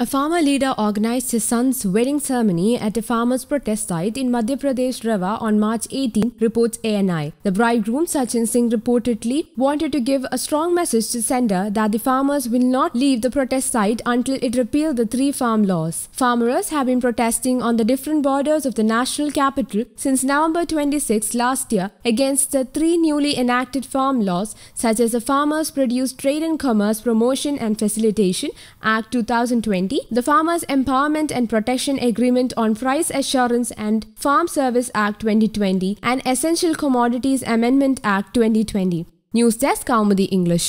A farmer leader organized his son's wedding ceremony at a farmer's protest site in Madhya Pradesh Rewa on March 18, reports ANI. The bridegroom Sachin Singh reportedly wanted to give a strong message to sender that the farmers will not leave the protest site until it repeals the three farm laws. Farmers have been protesting on the different borders of the national capital since November 26 last year against the three newly enacted farm laws such as the Farmers Produce Trade and Commerce Promotion and Facilitation Act 2020 2020, the Farmers Empowerment and Protection Agreement on Price Assurance and Farm Service Act 2020, and Essential Commodities Amendment Act 2020. News desk Kaumudi English.